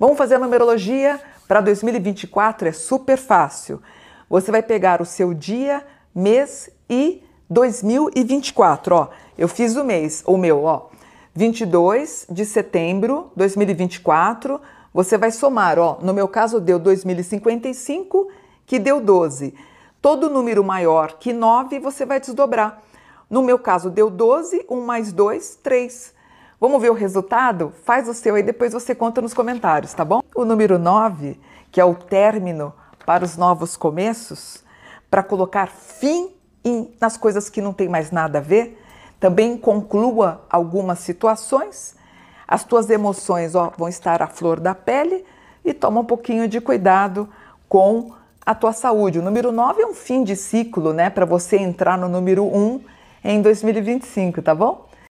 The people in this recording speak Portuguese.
Vamos fazer a numerologia para 2024? É super fácil. Você vai pegar o seu dia, mês e 2024, ó. Eu fiz o mês, o meu, ó. 22 de setembro 2024, você vai somar, ó. No meu caso deu 2055, que deu 12. Todo número maior que 9, você vai desdobrar. No meu caso deu 12, 1 mais 2, 3. Vamos ver o resultado? Faz o seu aí, depois você conta nos comentários, tá bom? O número 9, que é o término para os novos começos, para colocar fim em, nas coisas que não tem mais nada a ver, também conclua algumas situações. As tuas emoções ó, vão estar à flor da pele e toma um pouquinho de cuidado com a tua saúde. O número 9 é um fim de ciclo, né? Para você entrar no número 1 em 2025, tá bom?